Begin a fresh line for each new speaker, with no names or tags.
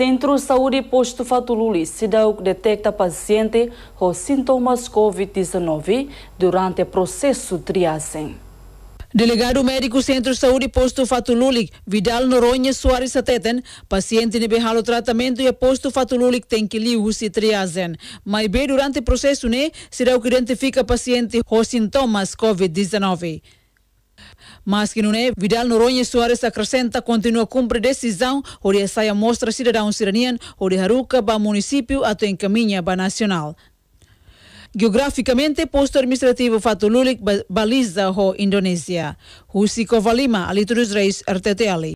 Centro de Saúde Posto Fatululi, CIDAUC, detecta paciente com sintomas
Covid-19 durante processo de triagem. Delegado médico Centro de Saúde Posto Fatululi, Vidal Noronha Soares Ateten, paciente neberralo tratamento e Posto Fatululi tem que lhe se triagem, Mas bem durante o processo, né, será o que identifica paciente com sintomas Covid-19. Mas que não é, Vidal Noronha Soares acrescenta continua a cumprir decisão onde saia mostra cidadão siraniano onde Haruca para município até encaminha para nacional. Geograficamente, posto administrativo Fatululik baliza ho Indonésia. Rússico Valima, Aliturus Reis, RTTL.